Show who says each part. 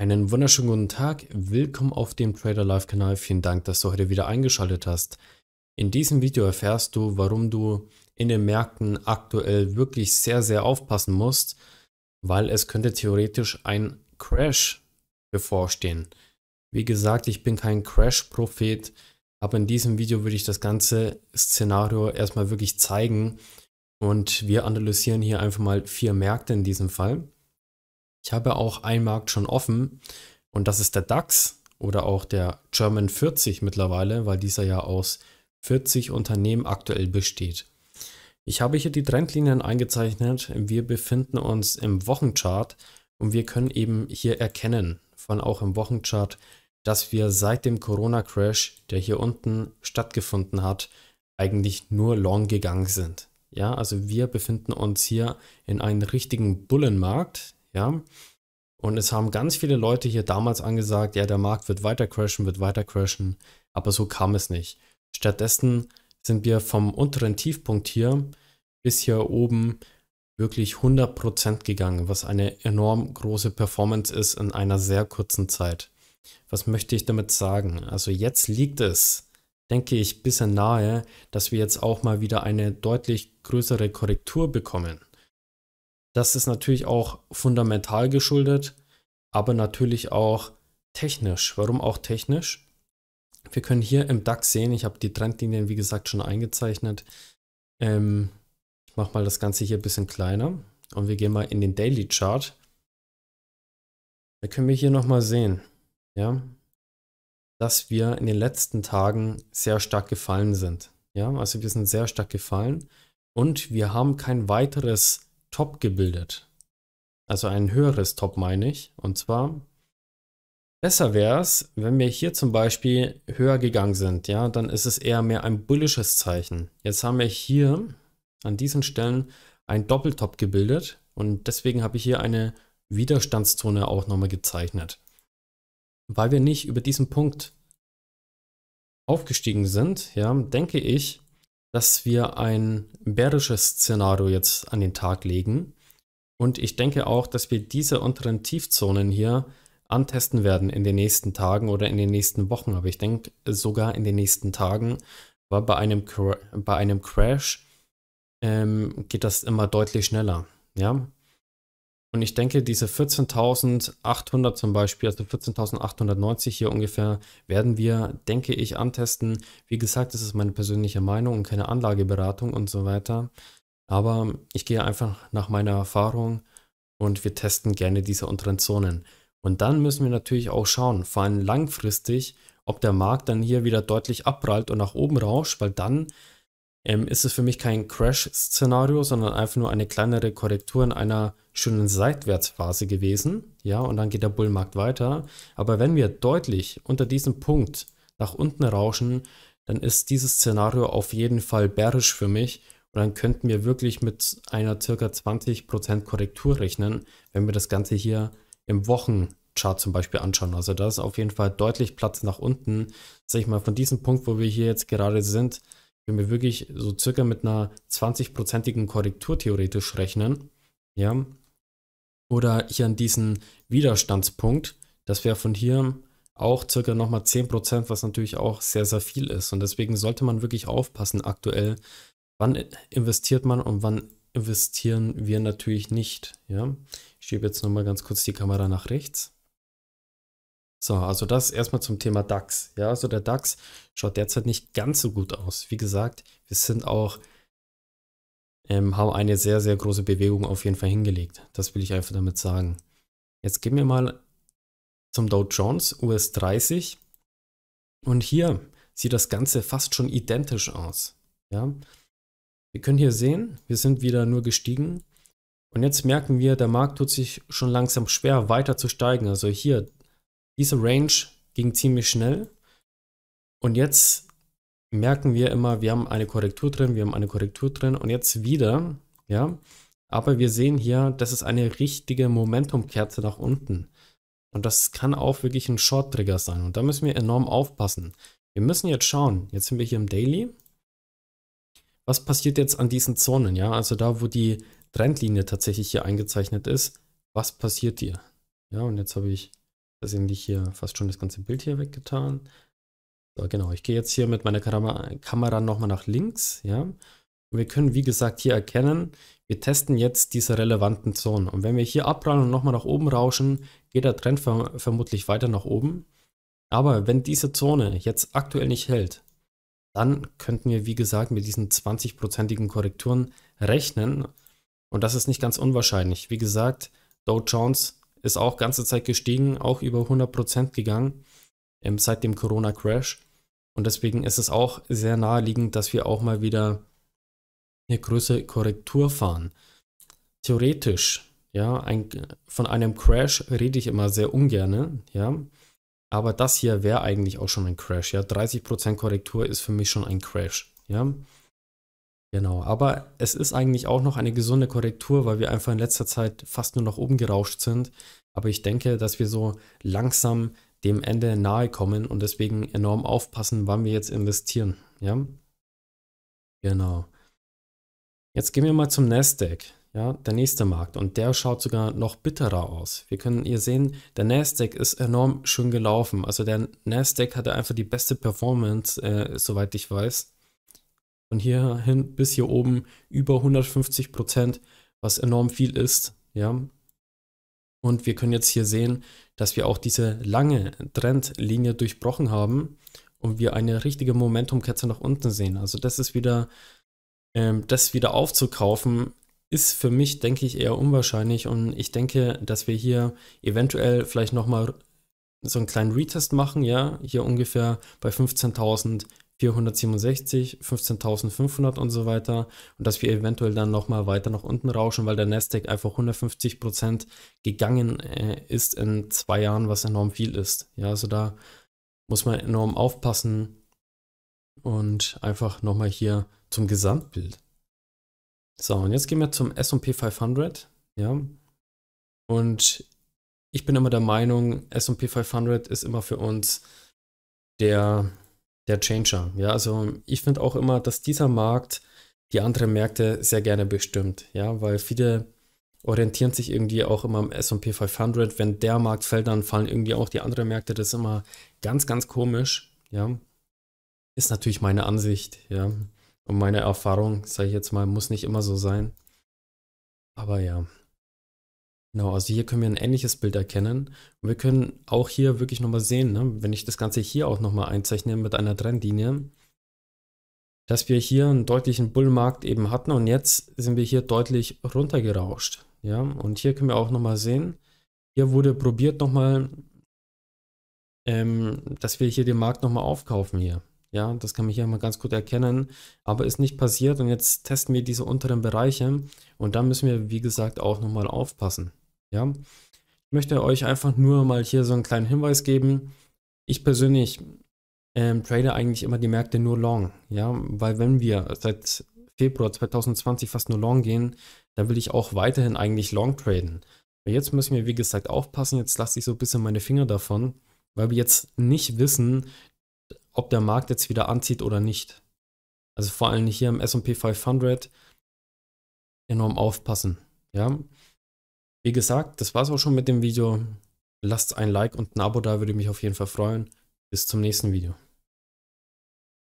Speaker 1: Einen wunderschönen guten Tag, willkommen auf dem Trader Live Kanal. Vielen Dank, dass du heute wieder eingeschaltet hast. In diesem Video erfährst du, warum du in den Märkten aktuell wirklich sehr, sehr aufpassen musst, weil es könnte theoretisch ein Crash bevorstehen. Wie gesagt, ich bin kein Crash-Prophet, aber in diesem Video würde ich das ganze Szenario erstmal wirklich zeigen und wir analysieren hier einfach mal vier Märkte in diesem Fall. Ich habe auch einen Markt schon offen und das ist der DAX oder auch der German 40 mittlerweile, weil dieser ja aus 40 Unternehmen aktuell besteht. Ich habe hier die Trendlinien eingezeichnet. Wir befinden uns im Wochenchart und wir können eben hier erkennen, von auch im Wochenchart, dass wir seit dem Corona-Crash, der hier unten stattgefunden hat, eigentlich nur long gegangen sind. Ja, also wir befinden uns hier in einem richtigen Bullenmarkt. Ja. Und es haben ganz viele Leute hier damals angesagt, ja, der Markt wird weiter crashen, wird weiter crashen, aber so kam es nicht. Stattdessen sind wir vom unteren Tiefpunkt hier bis hier oben wirklich 100% gegangen, was eine enorm große Performance ist in einer sehr kurzen Zeit. Was möchte ich damit sagen? Also jetzt liegt es, denke ich, bisher nahe, dass wir jetzt auch mal wieder eine deutlich größere Korrektur bekommen. Das ist natürlich auch fundamental geschuldet, aber natürlich auch technisch. Warum auch technisch? Wir können hier im DAX sehen, ich habe die Trendlinien, wie gesagt, schon eingezeichnet. Ähm, ich mache mal das Ganze hier ein bisschen kleiner und wir gehen mal in den Daily Chart. Da können wir hier nochmal sehen, ja, dass wir in den letzten Tagen sehr stark gefallen sind. Ja, also wir sind sehr stark gefallen und wir haben kein weiteres Top gebildet. Also ein höheres Top meine ich. Und zwar besser wäre es, wenn wir hier zum Beispiel höher gegangen sind. Ja, dann ist es eher mehr ein bullisches Zeichen. Jetzt haben wir hier an diesen Stellen ein Doppeltop gebildet und deswegen habe ich hier eine Widerstandszone auch nochmal gezeichnet. Weil wir nicht über diesen Punkt aufgestiegen sind, ja, denke ich, dass wir ein bärisches Szenario jetzt an den Tag legen. Und ich denke auch, dass wir diese unteren Tiefzonen hier antesten werden in den nächsten Tagen oder in den nächsten Wochen. Aber ich denke sogar in den nächsten Tagen, weil bei einem, Cra bei einem Crash ähm, geht das immer deutlich schneller. Ja, und ich denke, diese 14.800 zum Beispiel, also 14.890 hier ungefähr, werden wir, denke ich, antesten. Wie gesagt, das ist meine persönliche Meinung und keine Anlageberatung und so weiter. Aber ich gehe einfach nach meiner Erfahrung und wir testen gerne diese unteren Zonen. Und dann müssen wir natürlich auch schauen, vor allem langfristig, ob der Markt dann hier wieder deutlich abprallt und nach oben rauscht, weil dann ähm, ist es für mich kein Crash-Szenario, sondern einfach nur eine kleinere Korrektur in einer schönen Seitwärtsphase gewesen. Ja, und dann geht der Bullmarkt weiter. Aber wenn wir deutlich unter diesem Punkt nach unten rauschen, dann ist dieses Szenario auf jeden Fall bärisch für mich. Und dann könnten wir wirklich mit einer circa 20% Korrektur rechnen, wenn wir das Ganze hier im Wochenchart zum Beispiel anschauen. Also da ist auf jeden Fall deutlich Platz nach unten. Sag ich mal, von diesem Punkt, wo wir hier jetzt gerade sind, wenn wir wirklich so circa mit einer 20-prozentigen Korrektur theoretisch rechnen, ja, oder hier an diesen Widerstandspunkt, das wäre von hier auch circa nochmal 10%, was natürlich auch sehr, sehr viel ist. Und deswegen sollte man wirklich aufpassen aktuell, wann investiert man und wann investieren wir natürlich nicht. Ja? Ich schiebe jetzt nochmal ganz kurz die Kamera nach rechts. So, also das erstmal zum Thema DAX. Ja, also der DAX schaut derzeit nicht ganz so gut aus. Wie gesagt, wir sind auch, ähm, haben eine sehr, sehr große Bewegung auf jeden Fall hingelegt. Das will ich einfach damit sagen. Jetzt gehen wir mal zum Dow Jones US 30. Und hier sieht das Ganze fast schon identisch aus. Ja, wir können hier sehen, wir sind wieder nur gestiegen. Und jetzt merken wir, der Markt tut sich schon langsam schwer, weiter zu steigen. Also hier diese Range ging ziemlich schnell. Und jetzt merken wir immer, wir haben eine Korrektur drin, wir haben eine Korrektur drin und jetzt wieder, ja. Aber wir sehen hier, das ist eine richtige Momentumkerze nach unten. Und das kann auch wirklich ein Short-Trigger sein. Und da müssen wir enorm aufpassen. Wir müssen jetzt schauen, jetzt sind wir hier im Daily. Was passiert jetzt an diesen Zonen? Ja, also da, wo die Trendlinie tatsächlich hier eingezeichnet ist, was passiert hier? Ja, und jetzt habe ich versehentlich hier fast schon das ganze Bild hier weggetan. So, genau, ich gehe jetzt hier mit meiner Kam Kamera nochmal nach links, ja. Und wir können, wie gesagt, hier erkennen, wir testen jetzt diese relevanten Zonen. Und wenn wir hier abprallen und nochmal nach oben rauschen, geht der Trend ver vermutlich weiter nach oben. Aber wenn diese Zone jetzt aktuell nicht hält, dann könnten wir, wie gesagt, mit diesen 20-prozentigen Korrekturen rechnen. Und das ist nicht ganz unwahrscheinlich. Wie gesagt, Dow Jones ist auch ganze Zeit gestiegen, auch über 100% gegangen ähm, seit dem Corona-Crash. Und deswegen ist es auch sehr naheliegend, dass wir auch mal wieder eine größere Korrektur fahren. Theoretisch, ja, ein, von einem Crash rede ich immer sehr ungern, ja. Aber das hier wäre eigentlich auch schon ein Crash, ja. 30% Korrektur ist für mich schon ein Crash, ja. Genau, aber es ist eigentlich auch noch eine gesunde Korrektur, weil wir einfach in letzter Zeit fast nur noch oben gerauscht sind. Aber ich denke, dass wir so langsam dem Ende nahe kommen und deswegen enorm aufpassen, wann wir jetzt investieren. Ja, genau. Jetzt gehen wir mal zum Nasdaq. Ja, der nächste Markt und der schaut sogar noch bitterer aus. Wir können hier sehen, der Nasdaq ist enorm schön gelaufen. Also der Nasdaq hatte einfach die beste Performance, äh, soweit ich weiß von hier hin bis hier oben über 150 Prozent, was enorm viel ist. Ja. Und wir können jetzt hier sehen, dass wir auch diese lange Trendlinie durchbrochen haben und wir eine richtige Momentumkette nach unten sehen. Also das ist wieder, ähm, das wieder aufzukaufen, ist für mich, denke ich, eher unwahrscheinlich. Und ich denke, dass wir hier eventuell vielleicht nochmal so einen kleinen Retest machen, ja, hier ungefähr bei 15.000 467, 15.500 und so weiter und dass wir eventuell dann nochmal weiter nach unten rauschen, weil der Nasdaq einfach 150% Prozent gegangen äh, ist in zwei Jahren, was enorm viel ist. Ja, also da muss man enorm aufpassen und einfach nochmal hier zum Gesamtbild. So, und jetzt gehen wir zum S&P 500, ja, und ich bin immer der Meinung, S&P 500 ist immer für uns der der Changer. Ja, also ich finde auch immer, dass dieser Markt die anderen Märkte sehr gerne bestimmt. Ja, weil viele orientieren sich irgendwie auch immer am S&P 500. Wenn der Markt fällt, dann fallen irgendwie auch die anderen Märkte. Das ist immer ganz, ganz komisch. Ja, ist natürlich meine Ansicht. Ja, und meine Erfahrung, sage ich jetzt mal, muss nicht immer so sein. Aber ja. Genau, also hier können wir ein ähnliches Bild erkennen. Und wir können auch hier wirklich nochmal sehen, ne, wenn ich das Ganze hier auch nochmal einzeichne mit einer Trendlinie, dass wir hier einen deutlichen Bullmarkt eben hatten und jetzt sind wir hier deutlich runtergerauscht. Ja, und hier können wir auch nochmal sehen, hier wurde probiert nochmal, ähm, dass wir hier den Markt nochmal aufkaufen hier. Ja, das kann man hier mal ganz gut erkennen, aber ist nicht passiert und jetzt testen wir diese unteren Bereiche und da müssen wir, wie gesagt, auch nochmal aufpassen. Ja, ich möchte euch einfach nur mal hier so einen kleinen Hinweis geben. Ich persönlich ähm, trade eigentlich immer die Märkte nur long, ja, weil wenn wir seit Februar 2020 fast nur long gehen, dann will ich auch weiterhin eigentlich long traden. Aber jetzt müssen wir, wie gesagt, aufpassen. Jetzt lasse ich so ein bisschen meine Finger davon, weil wir jetzt nicht wissen, ob der Markt jetzt wieder anzieht oder nicht. Also vor allem hier im SP 500 enorm aufpassen. Ja, wie gesagt, das war es auch schon mit dem Video. Lasst ein Like und ein Abo da, würde mich auf jeden Fall freuen. Bis zum nächsten Video.